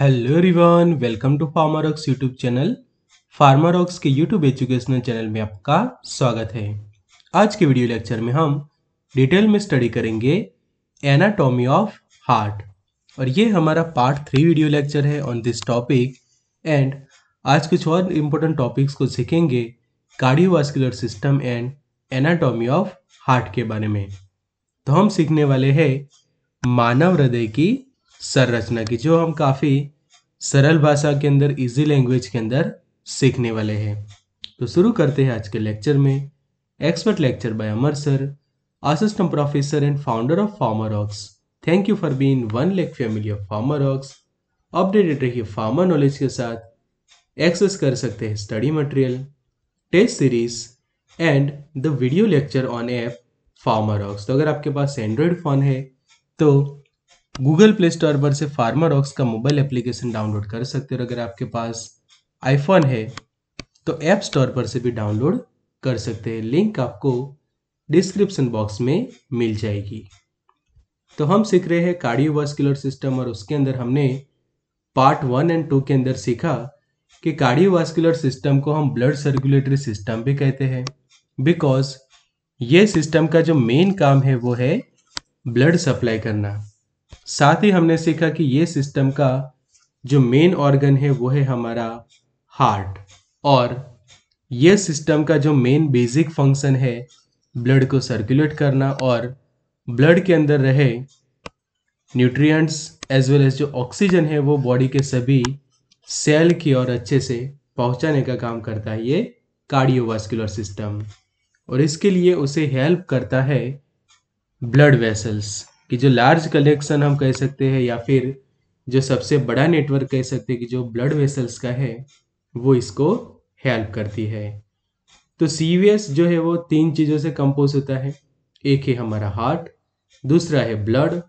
hello रिवान welcome to Pharmarocks YouTube channel Pharmarocks के YouTube educational channel में आपका स्वागत है आज के वीडियो लेक्चर में हम डिटेल में स्टडी करेंगे एनाटॉमी ऑफ हार्ट और ये हमारा पार्ट थ्री वीडियो लेक्चर है ऑन दिस टॉपिक एंड आज कुछ और इम्पोर्टेंट टॉपिक्स को सीखेंगे cardiovascular system and anatomy of heart के बारे में तो हम सीखने वाले हैं मानव हृदय की संरचना की जो हम काफ़ी सरल भाषा के अंदर इजी लैंग्वेज के अंदर सीखने वाले हैं तो शुरू करते हैं आज के लेक्चर में expert lecture by Amar sir assistant professor and founder of Pharma Rocks thank you for being one lake family of Pharma Rocks updated रहिए फार्मर नॉलेज के साथ एक्सेस कर सकते हैं study material test series and the video lecture on app Pharma Rocks तो अगर आपके पास Android phone है तो गूगल प्ले स्टोर पर से फार्माडॉक्स का मोबाइल एप्लीकेशन डाउनलोड कर सकते हो अगर आपके पास आईफोन है तो ऐप स्टोर पर से भी डाउनलोड कर सकते हैं लिंक आपको डिस्क्रिप्शन बॉक्स में मिल जाएगी तो हम सीख रहे हैं कार्डियोवास्कुलर सिस्टम और उसके अंदर हमने पार्ट वन एंड टू के अंदर सीखा कि कार्डियोवास्कुलर सिस्टम को हम ब्लड सर्कुलेटरी सिस्टम भी कहते हैं बिकॉज ये सिस्टम का जो मेन काम है वो है ब्लड सप्लाई करना साथ ही हमने सीखा कि ये सिस्टम का जो मेन ऑर्गन है वो है हमारा हार्ट और ये सिस्टम का जो मेन बेसिक फंक्शन है ब्लड को सर्कुलेट करना और ब्लड के अंदर रहे न्यूट्रिएंट्स एज वेल एज जो ऑक्सीजन है वो बॉडी के सभी सेल की ओर अच्छे से पहुंचाने का काम करता है ये कार्डियोवास्कुलर सिस्टम और इसके लिए उसे हेल्प करता है ब्लड वेसल्स कि जो लार्ज कलेक्शन हम कह सकते हैं या फिर जो सबसे बड़ा नेटवर्क कह सकते हैं कि जो ब्लड वेसल्स का है वो इसको हेल्प करती है तो सीवीएस जो है वो तीन चीज़ों से कंपोज होता है एक है हमारा हार्ट दूसरा है ब्लड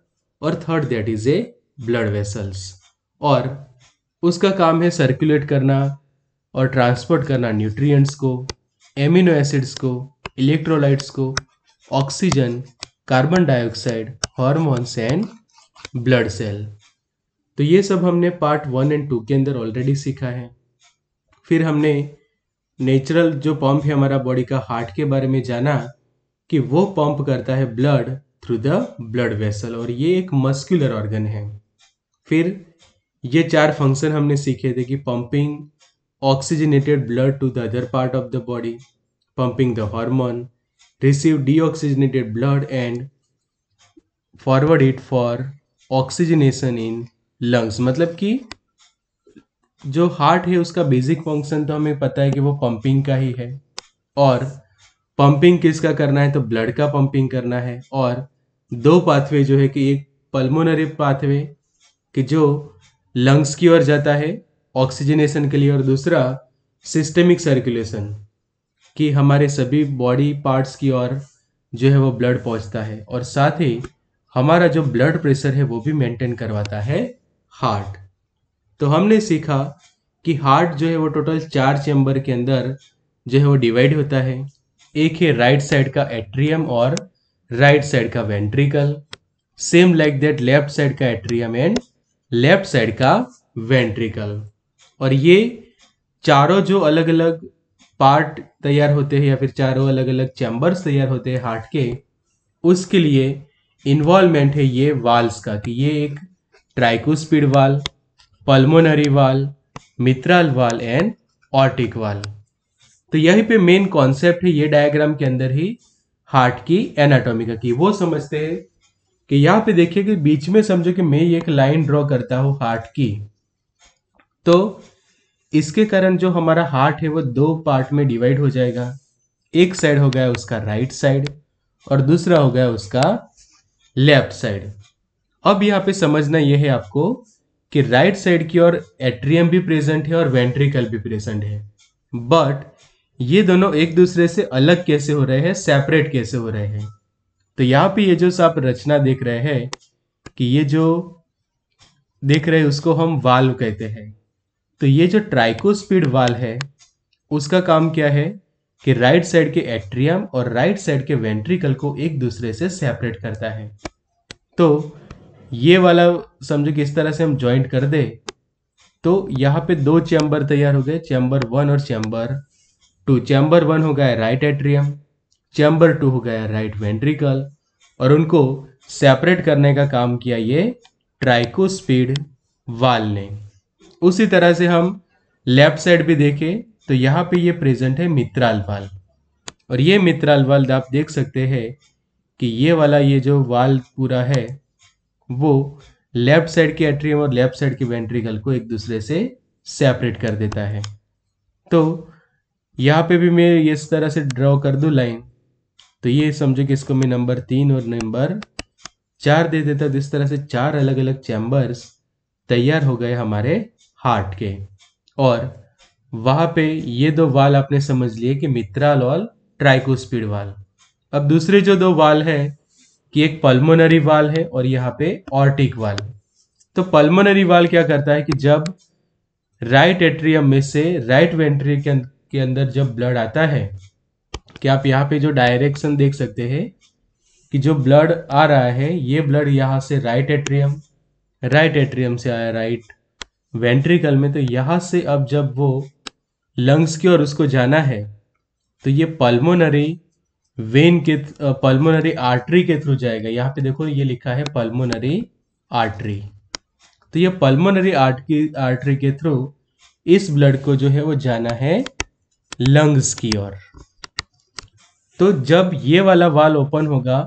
और third that is a blood vessels और उसका काम है सर्कुलेट करना और ट्रांसपोर्ट करना न्यूट्रिएंट्स को एमिनो एसिड्स को इलेक्ट्रोलाइट्स को oxygen carbon dioxide hormones and blood cell तो ये सब हमने पार्ट वन एंड टू के अंदर ऑलरेडी सीखा है फिर हमने नेचुरल जो पंप है हमारा बॉडी का हार्ट के बारे में जाना कि वो पंप करता है blood through the blood vessel और ये एक मस्कुलर ऑर्गन है फिर ये चार फंक्शन हमने सीखे थे कि pumping oxygenated blood to the other part of the body pumping the hormone receive oxygenated blood and forward it for oxygenation in lungs मतलब कि जो हार्ट है उसका बेसिक फंक्शन तो हमें पता है कि वो पंपिंग का ही है और पंपिंग किसका करना है तो ब्लड का पंपिंग करना है और दो पाथवे जो है कि एक पल्मोनरी पाथवे कि जो लंग्स की ओर जाता है ऑक्सीजनेशन के लिए और दूसरा सिस्टमिक सर्कुलेशन कि हमारे सभी बॉडी पार्ट्स की ओर जो है वो ब्लड पहुंचता है और साथ ही हमारा जो ब्लड प्रेशर है वो भी मेंटेन करवाता है हार्ट तो हमने सीखा कि हार्ट जो है वो टोटल चार चैम्बर के अंदर जो है वो डिवाइड होता है एक है राइट साइड का एट्रियम और राइट साइड का ventricle same like that left side का एट्रियम एंड लेफ्ट साइड का वेंट्रिकल और ये चारों जो अलग अलग पार्ट तैयार होते हैं या फिर चारों अलग अलग चैम्बर्स तैयार होते हैं हार्ट के उसके लिए इन्वॉल्वमेंट है ये वाल्स का कि ये एक ट्राइकोस्पिड वाल पल्मोनरी वाल मित्राल वाल एंड ऑर्टिक वाल तो यही पे मेन कॉन्सेप्ट है ये डायग्राम के अंदर ही हार्ट की एनाटॉमी का की वो समझते हैं कि यहाँ पे देखिए कि बीच में समझो कि मैं एक लाइन ड्रॉ करता हूँ हार्ट की तो इसके कारण जो हमारा हार्ट है वो दो पार्ट में डिवाइड हो जाएगा एक साइड हो गया उसका राइट साइड और दूसरा हो गया उसका लेफ्ट साइड अब यहाँ पे समझना यह है आपको कि राइट right साइड की ओर एट्रियम भी प्रेजेंट है और वेंट्रिकल भी प्रेजेंट है बट ये दोनों एक दूसरे से अलग कैसे हो रहे हैं सेपरेट कैसे हो रहे हैं तो यहाँ पे ये जो आप रचना देख रहे हैं कि ये जो देख रहे हैं उसको हम वाल्व कहते हैं तो ये जो ट्राइकोस्पीड वाल है उसका काम क्या है कि राइट साइड के एट्रियम और राइट साइड के वेंट्रिकल को एक दूसरे से सेपरेट करता है तो ये वाला समझो कि इस तरह से हम ज्वाइंट कर दे तो यहाँ पे दो चैम्बर तैयार हो गए चैम्बर वन और चैम्बर टू चैम्बर वन हो गया राइट एट्रियम चैम्बर टू हो गया राइट वेंट्रिकल और उनको सेपरेट करने का काम किया ये ट्राइकोस्पीड वाल ने उसी तरह से हम लेफ्ट साइड भी देखें तो यहाँ पे ये प्रेजेंट है मित्राल वाल और ये मित्राल वाल आप देख सकते हैं कि ये वाला ये जो वाल पूरा है वो लेफ्ट साइड के एट्रियम और लेफ्ट साइड के वेंट्रिकल को एक दूसरे से सेपरेट कर देता है तो यहाँ पे भी मैं इस तरह से ड्रॉ कर दू लाइन तो ये समझो कि इसको मैं नंबर तीन और नंबर चार दे देता तो इस तरह से चार अलग अलग चैम्बर्स तैयार हो गए हमारे हार्ट के और वहां पे ये दो वाल आपने समझ लिए कि मित्राल और ट्राइकोस्पीड वाल अब दूसरे जो दो वाल है कि एक पल्मोनरी वाल है और यहाँ पे ऑर्टिक वाल तो पल्मोनरी वाल क्या करता है कि जब राइट एट्रियम में से राइट वेंट्रिकल अं-, के अंदर जब ब्लड आता है कि आप यहाँ पे जो डायरेक्शन देख सकते हैं कि जो ब्लड आ रहा है ये ब्लड यहाँ से राइट एट्रियम राइट एट्रियम से आया राइट वेंट्रिकल में तो यहाँ से अब जब वो लंग्स की ओर उसको जाना है तो ये पल्मोनरी वेन के पल्मोनरी आर्टरी के थ्रू जाएगा यहाँ पे देखो ये लिखा है पल्मोनरी आर्टरी तो ये पल्मोनरी आर्ट की आर्टरी के थ्रू इस ब्लड को जो है वो जाना है लंग्स की ओर तो जब ये वाला वाल ओपन होगा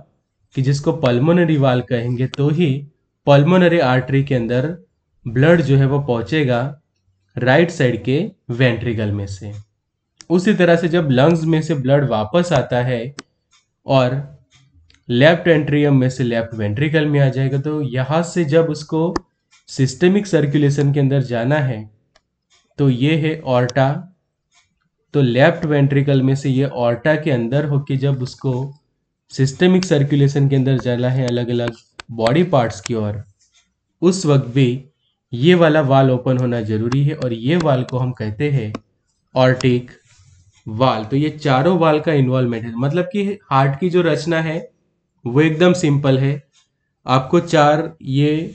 कि जिसको पल्मोनरी वाल कहेंगे तो ही पल्मोनरी आर्टरी के अंदर ब्लड जो है वो पहुंचेगा राइट साइड के वेंट्रिकल में से उसी तरह से जब लंग्स में से ब्लड वापस आता है और लेफ्ट एंट्रियम में से लेफ्ट वेंट्रिकल में आ जाएगा तो यहाँ से जब उसको सिस्टमिक सर्कुलेशन के अंदर जाना है तो ये है ऑर्टा तो लेफ्ट वेंट्रिकल में से ये ऑर्टा के अंदर होके जब उसको सिस्टमिक सर्कुलेशन के अंदर जाना है अलग अलग बॉडी पार्ट्स की ओर उस वक्त भी ये वाला वाल ओपन होना जरूरी है और ये वाल को हम कहते हैं ऑर्टिक वाल तो ये चारों वाल का इन्वॉल्वमेंट है मतलब कि हार्ट की जो रचना है वो एकदम सिंपल है आपको चार ये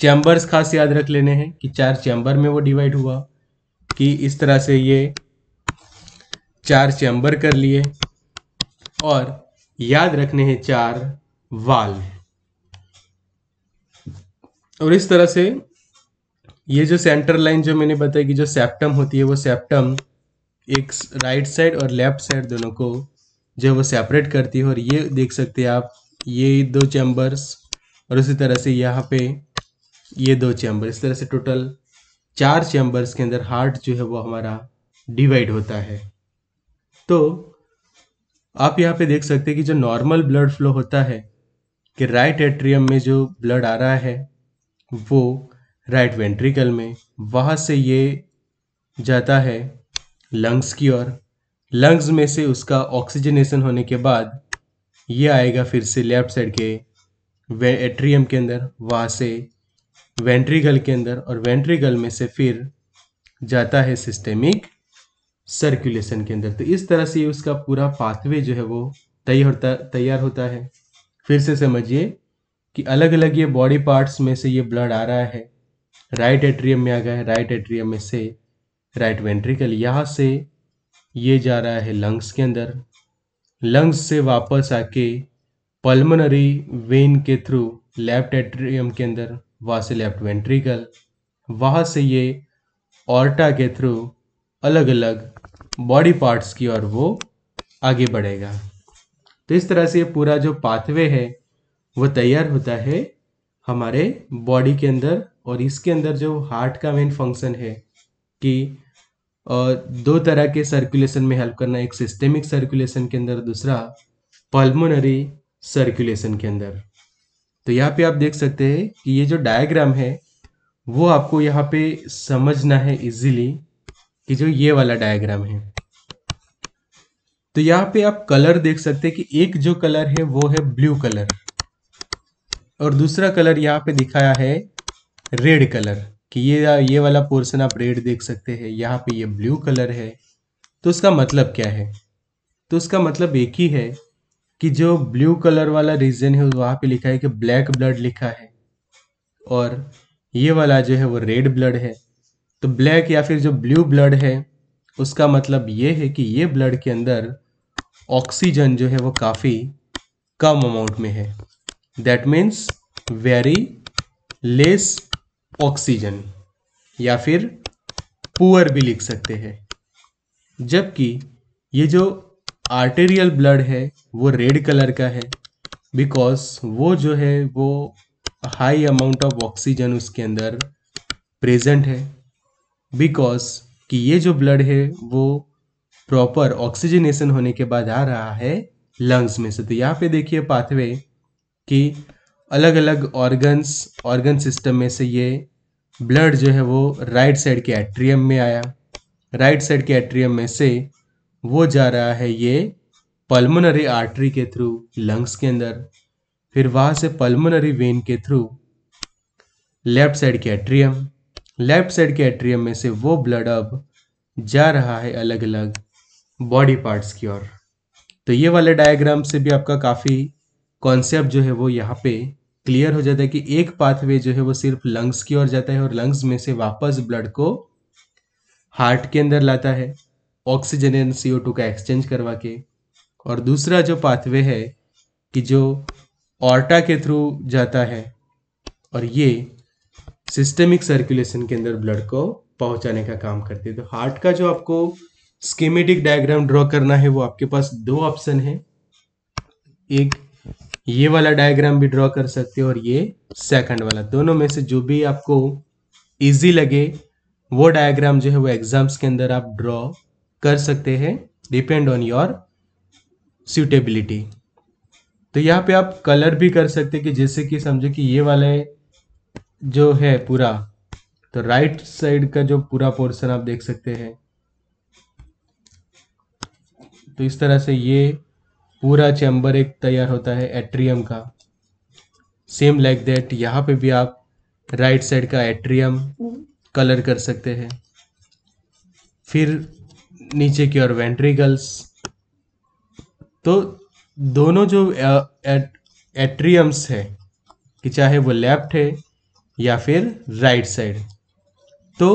चैम्बर्स खास याद रख लेने हैं कि चार चैम्बर में वो डिवाइड हुआ कि इस तरह से ये चार चैम्बर कर लिए और याद रखने हैं चार वाल और इस तरह से ये जो सेंटर लाइन जो मैंने बताया कि जो सेप्टम होती है वो सेप्टम एक राइट साइड और लेफ्ट साइड दोनों को जो वो सेपरेट करती है और ये देख सकते हैं आप ये दो चैम्बर्स और उसी तरह से यहाँ पे ये दो चैम्बर इस तरह से टोटल चार चैम्बर्स के अंदर हार्ट जो है वो हमारा डिवाइड होता है तो आप यहाँ पे देख सकते हैं कि जो नॉर्मल ब्लड फ्लो होता है कि राइट एट्रियम में जो ब्लड आ रहा है वो राइट वेंट्रिकल में वहाँ से ये जाता है लंग्स की ओर लंग्स में से उसका ऑक्सीजनेशन होने के बाद ये आएगा फिर से लेफ्ट साइड के वे एट्रियम के अंदर वहाँ से वेंट्रिकल के अंदर और वेंट्रिकल में से फिर जाता है सिस्टेमिक सर्कुलेशन के अंदर तो इस तरह से उसका पूरा पाथवे जो है वो तैयार होता तैयार होता है फिर से समझिए कि अलग अलग ये बॉडी पार्ट्स में से ये ब्लड आ रहा है राइट एट्रियम में आ गया है राइट एट्रियम में से राइट वेंट्रिकल यहाँ से ये जा रहा है लंग्स के अंदर लंग्स से वापस आके पल्मोनरी वेन के थ्रू लेफ्ट एट्रियम के अंदर वहाँ से लेफ्ट वेंट्रिकल वहाँ से ये ऑर्टा के थ्रू अलग अलग बॉडी पार्ट्स की ओर वो आगे बढ़ेगा तो इस तरह से ये पूरा जो पाथवे है वो तैयार होता है हमारे बॉडी के अंदर और इसके अंदर जो हार्ट का मेन फंक्शन है कि दो तरह के सर्कुलेशन में हेल्प करना एक सिस्टेमिक सर्कुलेशन के अंदर दूसरा पल्मोनरी सर्कुलेशन के अंदर तो यहाँ पे आप देख सकते हैं कि ये जो डायग्राम है वो आपको यहाँ पे समझना है इजीली कि जो ये वाला डायग्राम है तो यहाँ पे आप कलर देख सकते हैं कि एक जो कलर है वो है ब्लू कलर और दूसरा कलर यहाँ पे दिखाया है रेड कलर कि ये ये वाला पोर्शन आप रेड देख सकते हैं यहाँ पे ये ब्लू कलर है तो उसका मतलब क्या है तो उसका मतलब एक ही है कि जो ब्लू कलर वाला रीजन है वहाँ पे लिखा है कि ब्लैक ब्लड लिखा है और ये वाला जो है वो रेड ब्लड है तो ब्लैक या फिर जो ब्लू ब्लड है उसका मतलब ये है कि ये ब्लड के अंदर ऑक्सीजन जो है वो काफ़ी कम अमाउंट में है that means very less oxygen या फिर पुअर भी लिख सकते हैं जबकि ये जो आर्टेरियल ब्लड है वो रेड कलर का है बिकॉज वो जो है वो हाई अमाउंट ऑफ ऑक्सीजन उसके अंदर प्रेजेंट है बिकॉज कि ये जो ब्लड है वो प्रॉपर ऑक्सीजनेशन होने के बाद आ रहा है लंग्स में से तो यहाँ पे देखिए पाथवे कि अलग अलग ऑर्गन्स ऑर्गन सिस्टम में से ये ब्लड जो है वो राइट साइड के एट्रियम में आया राइट साइड के एट्रियम में से वो जा रहा है ये पल्मोनरी आर्टरी के थ्रू लंग्स के अंदर फिर वहाँ से पल्मोनरी वेन के थ्रू लेफ्ट साइड के एट्रियम लेफ्ट साइड के एट्रियम में से वो ब्लड अब जा रहा है अलग अलग बॉडी पार्ट्स की ओर तो ये वाले डायग्राम से भी आपका काफ़ी कॉन्सेप्ट जो है वो यहाँ पे क्लियर हो जाता है कि एक पाथवे जो है वो सिर्फ लंग्स की ओर जाता है और लंग्स में से वापस ब्लड को हार्ट के अंदर लाता है ऑक्सीजन एंड सी का एक्सचेंज करवा के और दूसरा जो पाथवे है कि जो ऑर्टा के थ्रू जाता है और ये सिस्टमिक सर्कुलेशन के अंदर ब्लड को पहुंचाने का काम करती है तो हार्ट का जो आपको स्कीमेटिक डायग्राम ड्रॉ करना है वो आपके पास दो ऑप्शन है एक ये वाला डायग्राम भी ड्रॉ कर सकते हो और ये सेकंड वाला दोनों में से जो भी आपको इजी लगे वो डायग्राम जो है वो एग्जाम्स के अंदर आप ड्रॉ कर सकते हैं डिपेंड ऑन योर सूटेबिलिटी तो यहाँ पे आप कलर भी कर सकते हैं कि जैसे कि समझो कि ये वाले जो है पूरा तो राइट साइड का जो पूरा पोर्शन आप देख सकते हैं तो इस तरह से ये पूरा चैम्बर एक तैयार होता है एट्रियम का सेम लाइक दैट यहाँ पे भी आप राइट साइड का एट्रियम कलर कर सकते हैं फिर नीचे की ओर वेंट्रिकल्स तो दोनों जो एट्रियम्स है कि चाहे वो लेफ्ट है या फिर राइट साइड तो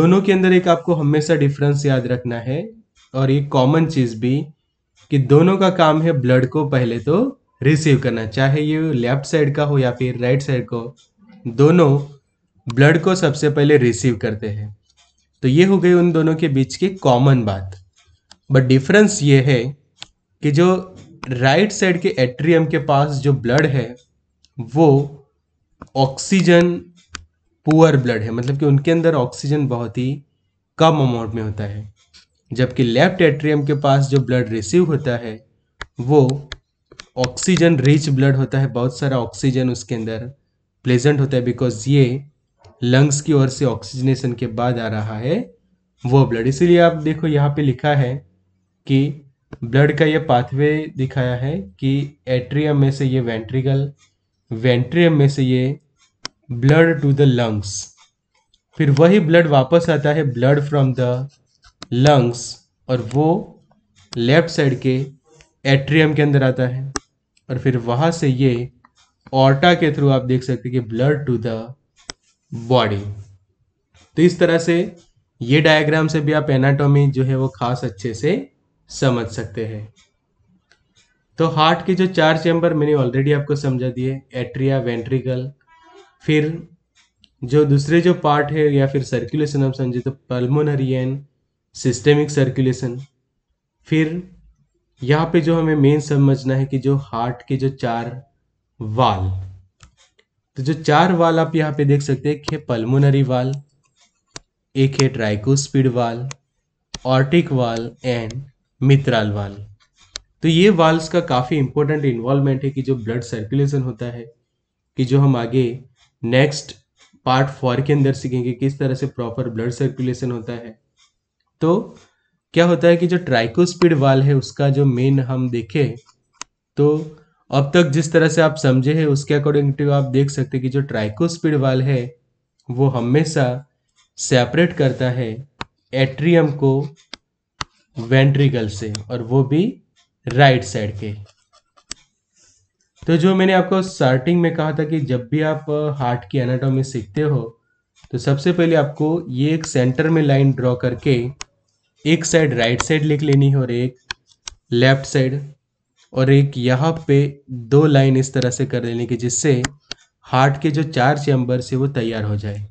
दोनों के अंदर एक आपको हमेशा डिफरेंस याद रखना है और ये कॉमन चीज़ भी कि दोनों का काम है ब्लड को पहले तो रिसीव करना चाहे ये लेफ्ट साइड का हो या फिर राइट साइड का हो दोनों ब्लड को सबसे पहले रिसीव करते हैं तो ये हो गई उन दोनों के बीच की कॉमन बात बट डिफरेंस ये है कि जो राइट साइड के एट्रियम के पास जो ब्लड है वो ऑक्सीजन पुअर ब्लड है मतलब कि उनके अंदर ऑक्सीजन बहुत ही कम अमाउंट में होता है जबकि लेफ्ट एट्रियम के पास जो ब्लड रिसीव होता है वो ऑक्सीजन रिच ब्लड होता है बहुत सारा ऑक्सीजन उसके अंदर प्लेजेंट होता है बिकॉज ये लंग्स की ओर से ऑक्सीजनेशन के बाद आ रहा है वो ब्लड इसीलिए आप देखो यहाँ पे लिखा है कि ब्लड का ये पाथवे दिखाया है कि एट्रियम में से ये वेंट्रिकल वेंट्रियम में से ये ब्लड टू द लंग्स फिर वही ब्लड वापस आता है ब्लड फ्रॉम द लंग्स और वो लेफ्ट साइड के एट्रियम के अंदर आता है और फिर वहाँ से ये ऑर्टा के थ्रू आप देख सकते हैं कि ब्लड टू द बॉडी तो इस तरह से ये डायग्राम से भी आप एनाटॉमी जो है वो खास अच्छे से समझ सकते हैं तो हार्ट के जो चार चैम्बर मैंने ऑलरेडी आपको समझा दिए एट्रिया वेंट्रिकल फिर जो दूसरे जो पार्ट है या फिर सर्कुलेशन आप समझे तो पल्मोनरी एंड सिस्टेमिक सर्कुलेशन फिर यहाँ पे जो हमें मेन समझना है कि जो हार्ट के जो चार वाल तो जो चार वाल आप यहाँ पे देख सकते हैं एक है पल्मोनरी वाल एक है ट्राइकोस्पिड वाल ऑर्टिक वाल एंड मित्राल वाल तो ये वाल्स का काफ़ी इंपॉर्टेंट इन्वॉल्वमेंट है कि जो ब्लड सर्कुलेशन होता है कि जो हम आगे नेक्स्ट पार्ट फोर के अंदर सीखेंगे किस तरह से प्रॉपर ब्लड सर्कुलेशन होता है तो क्या होता है कि जो स्पीड वाल है उसका जो मेन हम देखें तो अब तक जिस तरह से आप समझे हैं उसके अकॉर्डिंग टू आप देख सकते कि जो स्पीड वाल है वो हमेशा सेपरेट करता है एट्रियम को वेंट्रिकल से और वो भी राइट साइड के तो जो मैंने आपको स्टार्टिंग में कहा था कि जब भी आप हार्ट की एनाटॉमी सीखते हो तो सबसे पहले आपको ये एक सेंटर में लाइन ड्रॉ करके एक साइड राइट साइड लिख लेनी है और एक लेफ्ट साइड और एक यहाँ पे दो लाइन इस तरह से कर लेनी की जिससे हार्ट के जो चार चैम्बर से वो तैयार हो जाए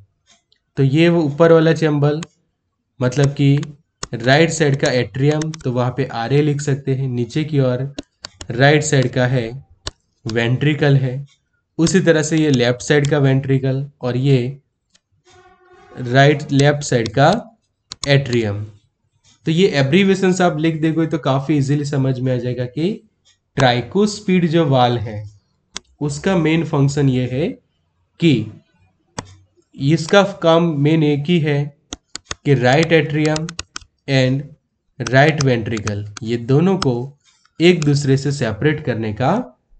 तो ये वो ऊपर वाला चैम्बर मतलब कि राइट साइड का एट्रियम तो वहाँ पे आर ए लिख सकते हैं नीचे की ओर राइट साइड का है वेंट्रिकल है उसी तरह से ये लेफ्ट साइड का वेंट्रिकल और ये राइट लेफ्ट साइड का एट्रियम तो ये एब्रीवेशन आप लिख देगे तो काफी इजीली समझ में आ जाएगा कि ट्राइकोस्पीड जो वाल है उसका मेन फंक्शन ये है कि इसका काम मेन एक ही है कि right atrium and right ventricle ये दोनों को एक दूसरे से सेपरेट करने का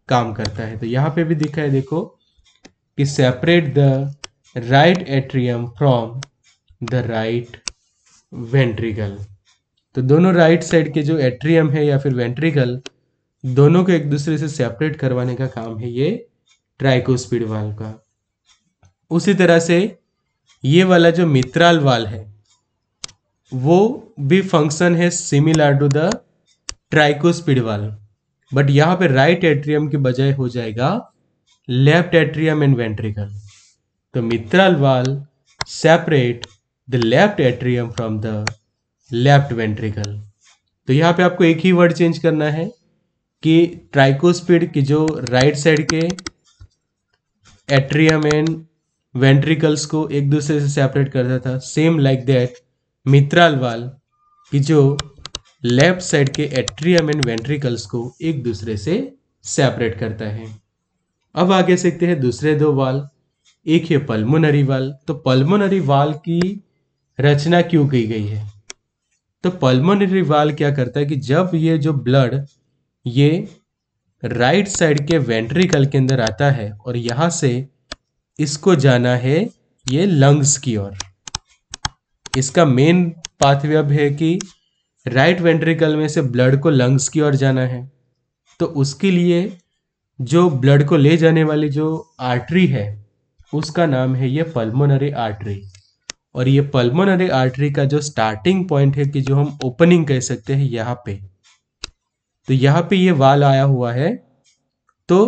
काम करता है तो यहां पे भी दिखा है देखो कि separate the right atrium from the right ventricle तो दोनों राइट साइड के जो एट्रियम है या फिर वेंट्रिकल दोनों को एक दूसरे से सेपरेट करवाने का काम है ये ट्राइकोस्पिड वाल का उसी तरह से ये वाला जो मित्राल वाल है वो भी फंक्शन है सिमिलर टू द ट्राइकोस्पिड वाल बट यहाँ पे राइट एट्रियम के बजाय हो जाएगा लेफ्ट एट्रियम एंड वेंट्रिकल तो mitral valve separate the left atrium from the left ventricle तो यहाँ पे आपको एक ही वर्ड चेंज करना है कि ट्राइकोस्पिड की जो राइट साइड के एट्रियम एंड वेंट्रिकल्स को एक दूसरे से सेपरेट करता था सेम लाइक दैट मित्राल वाल की जो लेफ्ट साइड के एट्रियम एंड वेंट्रिकल्स को एक दूसरे से सेपरेट करता है अब आगे सीखते हैं दूसरे दो वाल एक है पल्मोनरी वाल तो पल्मोनरी वाल की रचना क्यों की गई है तो पल्मोनरी वाल क्या करता है कि जब ये जो ब्लड ये राइट साइड के वेंट्रिकल के अंदर आता है और यहां से इसको जाना है ये लंग्स की ओर इसका मेन पाथवे अब है कि राइट वेंट्रिकल में से ब्लड को लंग्स की ओर जाना है तो उसके लिए जो ब्लड को ले जाने वाली जो आर्टरी है उसका नाम है ये पल्मोनरी आर्टरी और ये पल्मोनरी आर्टरी का जो स्टार्टिंग पॉइंट है कि जो हम ओपनिंग कह सकते हैं यहाँ पे तो यहाँ पे ये वाल आया हुआ है तो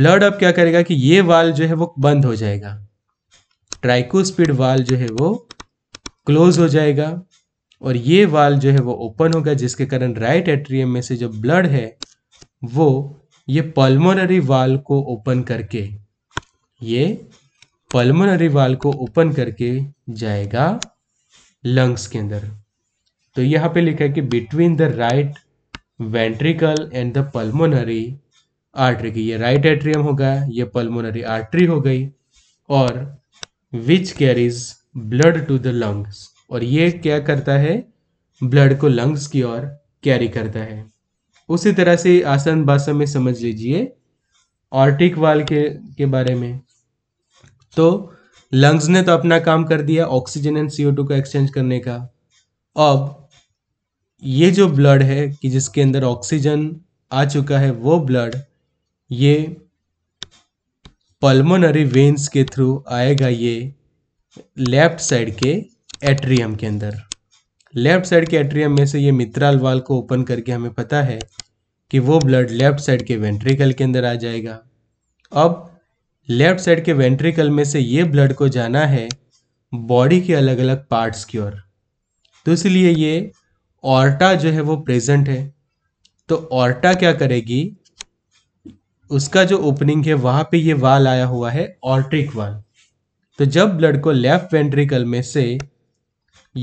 ब्लड अब क्या करेगा कि ये वाल जो है वो बंद हो जाएगा ट्राइकोस्पीड वाल जो है वो क्लोज हो जाएगा और ये वाल जो है वो ओपन होगा जिसके कारण राइट एट्रियम में से जो ब्लड है वो ये पल्मोनरी वाल को ओपन करके ये पल्मोनरी वाल को ओपन करके जाएगा लंग्स के अंदर तो यहां पे लिखा है कि between the right ventricle and the pulmonary artery की ये राइट एट्रियम होगा ये पल्मोनरी आर्टरी हो गई और which carries blood to the lungs और ये क्या करता है ब्लड को लंग्स की ओर कैरी करता है उसी तरह से आसान भाषा में समझ लीजिए ऑर्टिक वाल के के बारे में तो लंग्स ने तो अपना काम कर दिया ऑक्सीजन एंड सीओ टू को एक्सचेंज करने का अब ये जो ब्लड है कि जिसके अंदर ऑक्सीजन आ चुका है वो ब्लड ये पल्मोनरी वेन्स के थ्रू आएगा ये लेफ्ट साइड के एट्रियम के अंदर लेफ्ट साइड के एट्रियम में से ये मित्राल वाल को ओपन करके हमें पता है कि वो ब्लड लेफ्ट साइड के वेंट्रिकल के अंदर आ जाएगा अब लेफ्ट साइड के वेंट्रिकल में से ये ब्लड को जाना है बॉडी के अलग अलग पार्ट्स की ओर तो इसलिए ये ऑर्टा जो है वो प्रेजेंट है तो ऑर्टा क्या करेगी उसका जो ओपनिंग है वहां पे ये वाल आया हुआ है ऑर्ट्रिक वाल तो जब ब्लड को लेफ्ट वेंट्रिकल में से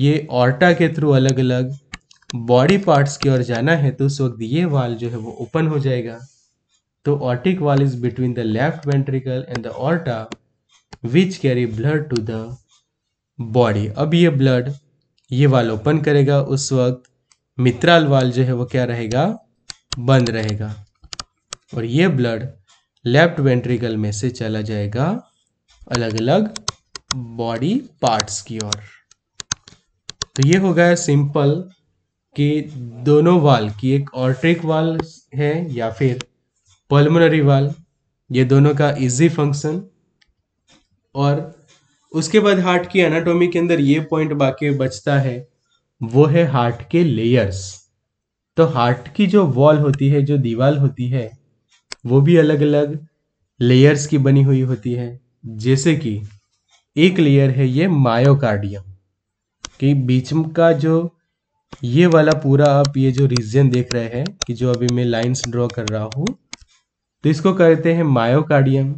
ये ऑर्टा के थ्रू अलग अलग बॉडी पार्ट्स की ओर जाना है तो उस वक्त ये वाल जो है वो ओपन हो जाएगा तो aortic valve is between the left ventricle and the aorta which carry blood to the body अब ये ब्लड ये वाल ओपन करेगा उस वक्त मित्राल वाल जो है वो क्या रहेगा बंद रहेगा और ये ब्लड लेफ्ट वेंट्रिकल में से चला जाएगा अलग अलग बॉडी पार्ट्स की ओर तो ये हो गया सिंपल कि दोनों वाल की एक ऑर्ट्रिक वाल है या फिर पल्मोनरी वाल ये दोनों का इजी फंक्शन और उसके बाद हार्ट की एनाटॉमी के अंदर ये पॉइंट बाकी बचता है वो है हार्ट के लेयर्स तो हार्ट की जो वॉल होती है जो दीवार होती है वो भी अलग अलग लेयर्स की बनी हुई होती है जैसे कि एक लेयर है ये मायोकार्डियम कि बीच का जो ये वाला पूरा आप ये जो रीजन देख रहे हैं कि जो अभी मैं लाइंस ड्रॉ कर रहा हूँ तो इसको कहते हैं myocardium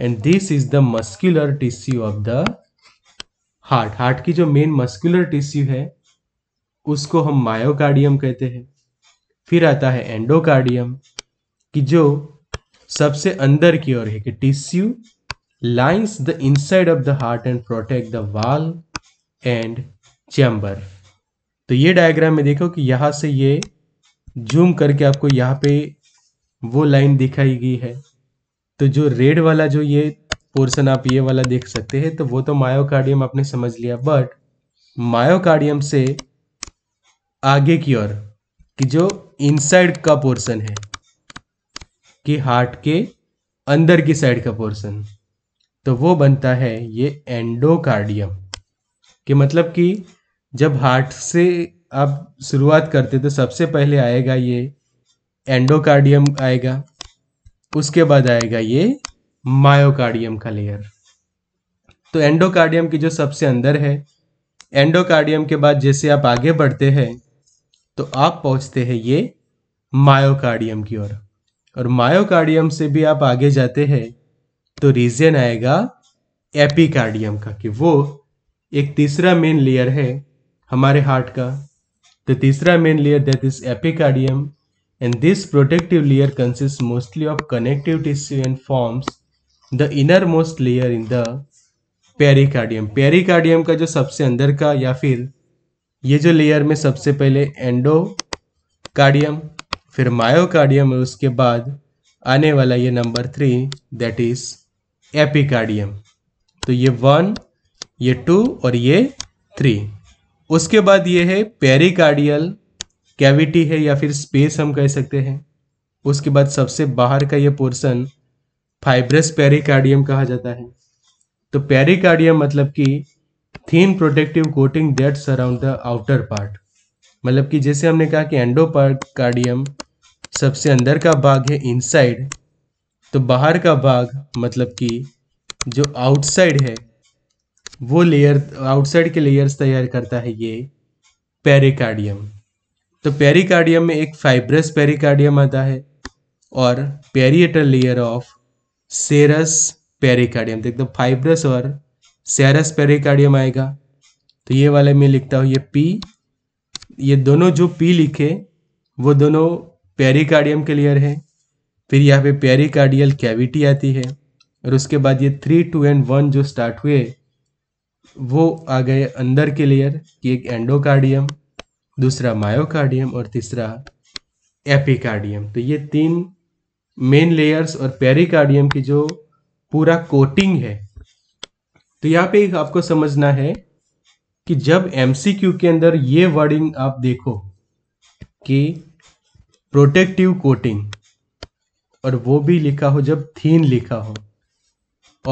and this is the muscular tissue of the heart heart की जो मेन मस्क्यूलर टिश्यू है उसको हम मायोकार्डियम कहते हैं फिर आता है एंडोकार्डियम कि जो सबसे अंदर की ओर है कि tissue lines the inside of the heart and protect the wall and chamber तो ये डायग्राम में देखो कि यहां से ये जूम करके आपको यहाँ पे वो लाइन दिखाई गई है तो जो रेड वाला जो ये पोर्सन आप ये वाला देख सकते हैं तो वो तो मायोकार्डियम आपने समझ लिया बट मायोकार्डियम से आगे की ओर कि जो इनसाइड का पोर्सन है कि हार्ट के अंदर की साइड का पोर्सन तो वो बनता है ये एंडोकार्डियम कि मतलब कि जब हार्ट से आप शुरुआत करते तो सबसे पहले आएगा ये एंडोकार्डियम आएगा उसके बाद आएगा ये मायोकार्डियम का लेयर तो एंडोकार्डियम की जो सबसे अंदर है एंडोकार्डियम के बाद जैसे आप आगे बढ़ते हैं तो आप पहुंचते हैं ये मायोकार्डियम की ओर और, मायोकार्डियम से भी आप आगे जाते हैं तो रीजन आएगा एपिकार्डियम का कि वो एक तीसरा मेन लेयर है हमारे हार्ट का तो तीसरा main layer that is epicardium and this protective layer consists mostly of connective tissue and forms the innermost layer in the pericardium pericardium का जो सबसे अंदर का या फिर ये जो लेयर में सबसे पहले एंडोकार्डियम फिर मायोकार्डियम और उसके बाद आने वाला ये number three that is epicardium तो ये वन ये टू और ये थ्री उसके बाद ये है पेरिकार्डियल कैविटी है या फिर स्पेस हम कह सकते हैं उसके बाद सबसे बाहर का ये पोर्शन फाइब्रस पेरिकार्डियम कहा जाता है तो पेरिकार्डियम मतलब कि thin protective coating that surround the outer part मतलब कि जैसे हमने कहा कि एंडोपार्कार्डियम सबसे अंदर का भाग है इनसाइड तो बाहर का भाग मतलब कि जो आउटसाइड है वो लेयर आउटसाइड के लेयर्स तैयार करता है ये पेरिकार्डियम तो पेरिकार्डियम में एक फाइब्रस पेरिकार्डियम आता है और parietal layer of serous pericardium तो एकदम फाइब्रस और सेरस पेरिकार्डियम आएगा तो ये वाले में लिखता हूँ ये पी ये दोनों जो पी लिखे वो दोनों पेरिकार्डियम के लेयर है फिर यहाँ पे पेरिकार्डियल कैविटी आती है और उसके बाद ये थ्री टू एंड वन जो स्टार्ट हुए वो आ गए अंदर के लेयर कि एक एंडोकार्डियम दूसरा मायोकार्डियम और तीसरा एपिकार्डियम तो ये तीन मेन लेयर्स और पेरिकार्डियम की जो पूरा कोटिंग है तो यहाँ पे आपको समझना है कि जब एमसीक्यू के अंदर ये वर्डिंग आप देखो कि प्रोटेक्टिव कोटिंग और वो भी लिखा हो जब थीन लिखा हो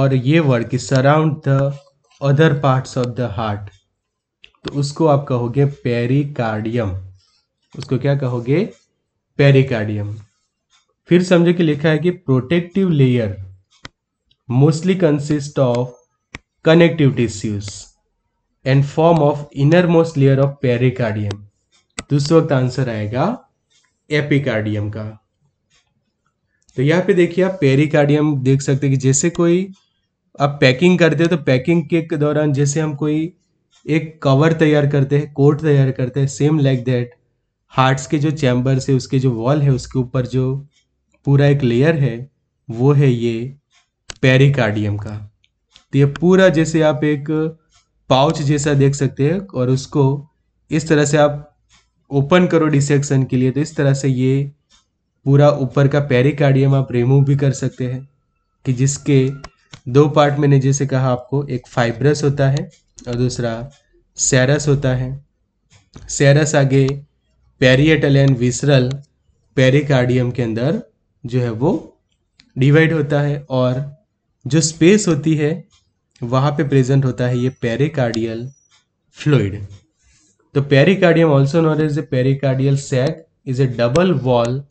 और ये वर्ड कि surround the other parts of the heart तो उसको आप कहोगे पेरिकार्डियम उसको क्या कहोगे पेरिकार्डियम फिर समझो कि लिखा है कि protective layer mostly consist of connective tissues and form of inner most layer of pericardium दूसरा वक्त आंसर आएगा एपिकार्डियम का तो यहाँ पे देखिए आप पेरिकार्डियम देख सकते हैं कि जैसे कोई आप पैकिंग करते हो तो पैकिंग के दौरान जैसे हम कोई एक कवर तैयार करते हैं कोट तैयार करते हैं सेम लाइक दैट हार्ट्स के जो चैम्बर्स है उसके जो वॉल है उसके ऊपर जो पूरा एक लेयर है वो है ये पेरिकार्डियम का तो ये पूरा जैसे आप एक पाउच जैसा देख सकते हैं और उसको इस तरह से आप ओपन करो डिसेक्शन के लिए तो इस तरह से ये पूरा ऊपर का पेरिकार्डियम आप रिमूव भी कर सकते हैं कि जिसके दो पार्ट मैंने जैसे कहा आपको एक फाइब्रस होता है और दूसरा सैरस होता है सैरस आगे पेरिएटल एंड विसरल पेरिकार्डियम के अंदर जो है वो डिवाइड होता है और जो स्पेस होती है वहाँ पे प्रेजेंट होता है ये पेरिकार्डियल फ्लूइड तो pericardium also known as a pericardial sac is a double wall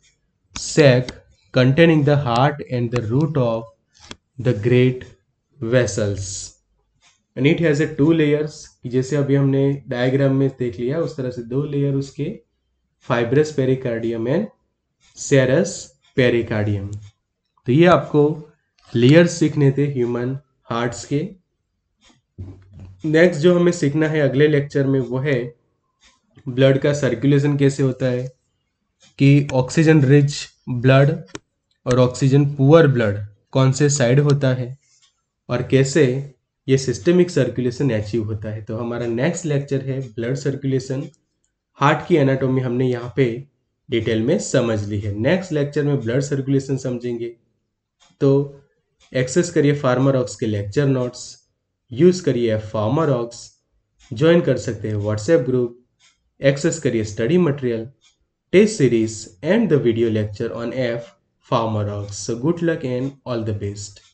sac containing the heart and the root of the great vessels and it has a two layers जैसे अभी हमने diagram में देख लिया उस तरह से दो लेयर उसके fibrous pericardium and serous pericardium तो ये आपको लेयर्स सीखने थे ह्यूमन हार्ट्स के नेक्स्ट जो हमें सीखना है अगले लेक्चर में वो है ब्लड का सर्कुलेशन कैसे होता है कि ऑक्सीजन रिच ब्लड और ऑक्सीजन पुअर ब्लड कौन से साइड होता है और कैसे ये सिस्टमिक सर्कुलेशन अचीव होता है तो हमारा नेक्स्ट लेक्चर है ब्लड सर्कुलेशन हार्ट की एनाटोमी हमने यहाँ पे डिटेल में समझ ली है नेक्स्ट लेक्चर में ब्लड सर्कुलेशन समझेंगे तो एक्सेस करिए फार्मर ऑक्स के लेक्चर नोट्स यूज़ करिए फार्मर ऑक्स ज्वाइन कर सकते हैं व्हाट्सएप ग्रुप एक्सेस करिए study material test series and the video lecture on F Pharmer Ox so good luck and all the best